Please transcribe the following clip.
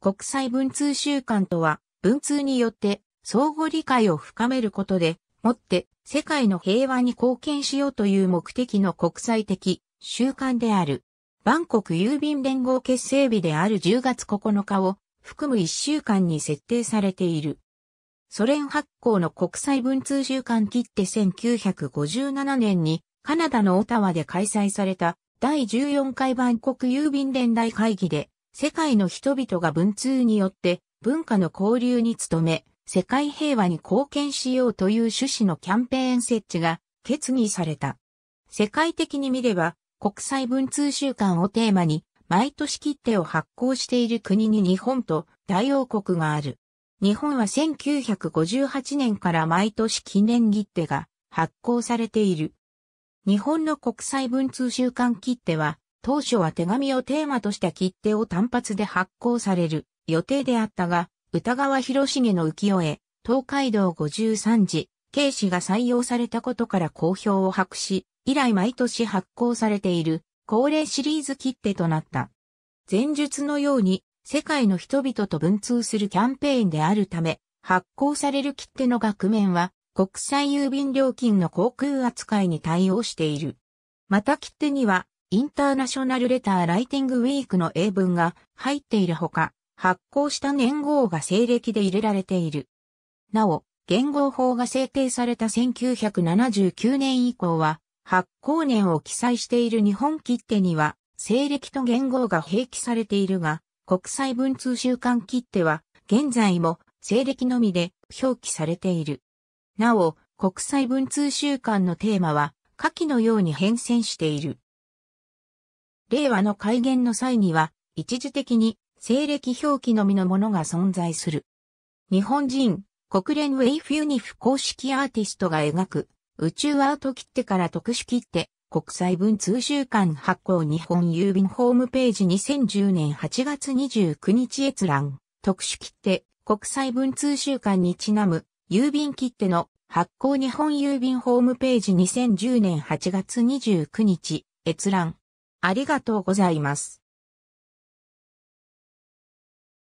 国際文通週間とは、文通によって相互理解を深めることで、もって世界の平和に貢献しようという目的の国際的習慣である。バンコク郵便連合結成日である10月9日を含む1週間に設定されている。ソ連発行の国際文通週間切って1957年にカナダのオタワで開催された第14回バンコク郵便連大会議で世界の人々が文通によって文化の交流に努め、世界平和に貢献しようという趣旨のキャンペーン設置が決議された。世界的に見れば、国際文通週間をテーマに、毎年切手を発行している国に日本と大王国がある。日本は1958年から毎年記念切手が発行されている。日本の国際文通週間切手は当初は手紙をテーマとした切手を単発で発行される予定であったが、歌川広重の浮世絵、東海道53時、軽視が採用されたことから好評を博し、以来毎年発行されている恒例シリーズ切手となった。前述のように、世界の人々と文通するキャンペーンであるため、発行される切手の額面は、国際郵便料金の航空扱いに対応している。また切手には、インターナショナルレターライティングウィークの英文が入っているほか、発行した年号が西暦で入れられている。なお、言語法が制定された1979年以降は、発行年を記載している日本切手には、西暦と言語が併記されているが、国際文通週間切手は、現在も西暦のみで表記されている。なお、国際文通週間のテーマは、下記のように変遷している。令和の改元の際には、一時的に西暦表記のみのものが存在する。日本人、国連ウェイフユニフ公式アーティストが描く、宇宙アート切手から特殊切手、国際文通週間発行日本郵便ホームページ2010年8月29日閲覧、特殊切手、国際文通週間にちなむ、郵便切手の発行日本郵便ホームページ2010年8月29日、閲覧。ありがとうございます。